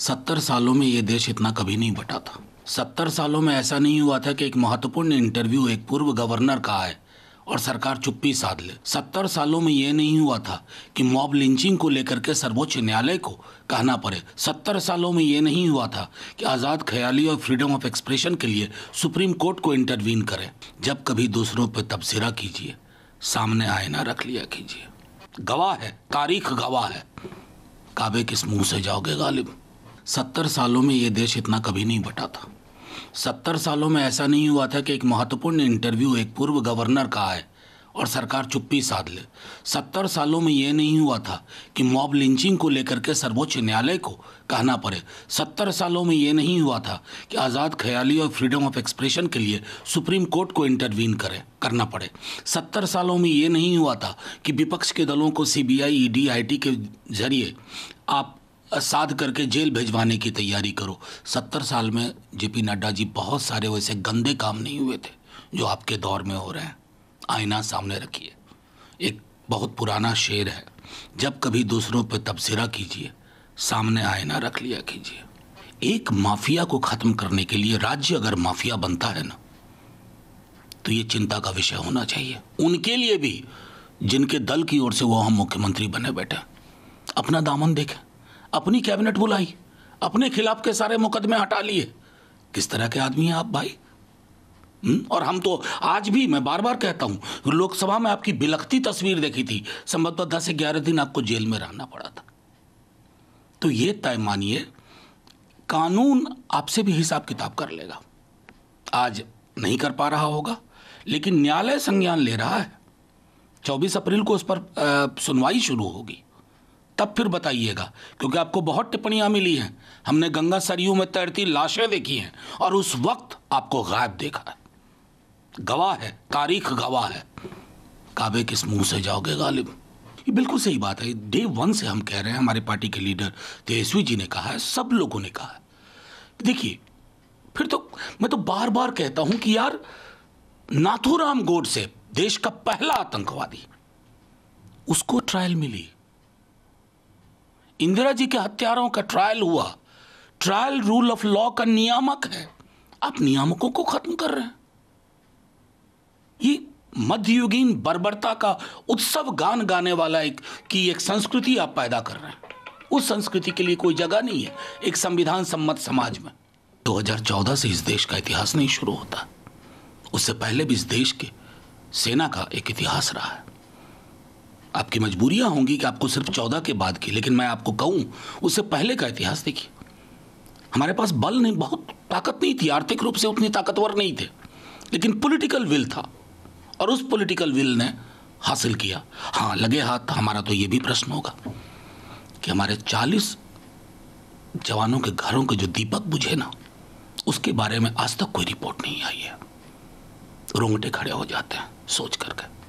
सत्तर सालों में ये देश इतना कभी नहीं बटा था सत्तर सालों में ऐसा नहीं हुआ था कि एक महत्वपूर्ण इंटरव्यू एक पूर्व गवर्नर का आए और सरकार चुप्पी साध ले सत्तर सालों में यह नहीं हुआ था कि मॉब लिंचिंग को लेकर के सर्वोच्च न्यायालय को कहना पड़े सत्तर सालों में यह नहीं हुआ था कि आज़ाद ख्याली और फ्रीडम ऑफ एक्सप्रेशन के लिए सुप्रीम कोर्ट को इंटरवीन करें जब कभी दूसरों पर तबसरा कीजिए सामने आईना रख लिया कीजिए गवाह है तारीख गवाह है काबे किस मुंह से जाओगे गालिब सत्तर सालों में ये देश इतना कभी नहीं बटा था सत्तर सालों में ऐसा नहीं हुआ था कि एक महत्वपूर्ण इंटरव्यू एक पूर्व गवर्नर का आए और सरकार चुप्पी साध ले सत्तर सालों में ये नहीं हुआ था कि मॉब लिंचिंग को लेकर के सर्वोच्च न्यायालय को कहना पड़े सत्तर सालों में ये नहीं हुआ था कि आज़ाद ख्याली और फ्रीडम ऑफ एक्सप्रेशन के लिए सुप्रीम कोर्ट को इंटरवीन करें करना पड़े सत्तर सालों में ये नहीं हुआ था कि विपक्ष के दलों को सीबीआई ईडी आईटी के जरिए आप साध करके जेल भेजवाने की तैयारी करो सत्तर साल में जेपी नड्डा जी बहुत सारे वैसे गंदे काम नहीं हुए थे जो आपके दौर में हो रहे हैं आईना सामने रखिए एक बहुत पुराना शेर है जब कभी दूसरों पर तबसरा कीजिए सामने आईना रख लिया कीजिए एक माफिया को ख़त्म करने के लिए राज्य अगर माफिया बनता है ना तो ये चिंता का विषय होना चाहिए उनके लिए भी जिनके दल की ओर से वो हम मुख्यमंत्री बने बैठे अपना दामन देखें अपनी कैबिनेट बुलाई अपने खिलाफ के सारे मुकदमे हटा लिए किस तरह के आदमी हैं आप भाई हुँ? हम्म? और हम तो आज भी मैं बार बार कहता हूँ लोकसभा में आपकी बिलखती तस्वीर देखी थी संभवतः दस से ग्यारह दिन आपको जेल में रहना पड़ा था तो ये तय मानिए कानून आपसे भी हिसाब किताब कर लेगा आज नहीं कर पा रहा होगा लेकिन न्यायालय संज्ञान ले रहा है 24 अप्रैल को उस पर सुनवाई शुरू होगी तब फिर बताइएगा क्योंकि आपको बहुत टिप्पणियां मिली हैं हमने गंगा सरयू में तैरती लाशें देखी हैं और उस वक्त आपको गायब देखा है गवाह है तारीख गवाह है काबे किस मुंह से जाओगे गालिब ये बिल्कुल सही बात है डे वन से हम कह रहे हैं हमारे पार्टी के लीडर तेजस्वी जी ने कहा है सब लोगों ने कहा है देखिए फिर तो मैं तो बार बार कहता हूं कि यार नाथूराम गोडसे देश का पहला आतंकवादी उसको ट्रायल मिली इंदिरा जी के हत्यारों का ट्रायल हुआ ट्रायल रूल ऑफ लॉ का नियामक है आप नियामकों को खत्म कर रहे हैं ये मध्ययुगीन बर्बरता का उत्सव गान गाने वाला एक की एक संस्कृति आप पैदा कर रहे हैं उस संस्कृति के लिए कोई जगह नहीं है एक संविधान सम्मत समाज में 2014 से इस देश का इतिहास नहीं शुरू होता उससे पहले भी इस देश के सेना का एक इतिहास रहा है आपकी मजबूरियां होंगी कि आपको सिर्फ चौदह के बाद की लेकिन मैं आपको कहूँ उससे पहले का इतिहास देखिए हमारे पास बल नहीं बहुत ताकत नहीं थी आर्थिक रूप से उतनी ताकतवर नहीं थे लेकिन पॉलिटिकल विल था और उस पॉलिटिकल विल ने हासिल किया हाँ लगे हाथ हमारा तो ये भी प्रश्न होगा कि हमारे चालीस जवानों के घरों के जो दीपक बुझे ना उसके बारे में आज तक कोई रिपोर्ट नहीं आई है रोंगटे खड़े हो जाते हैं सोच करके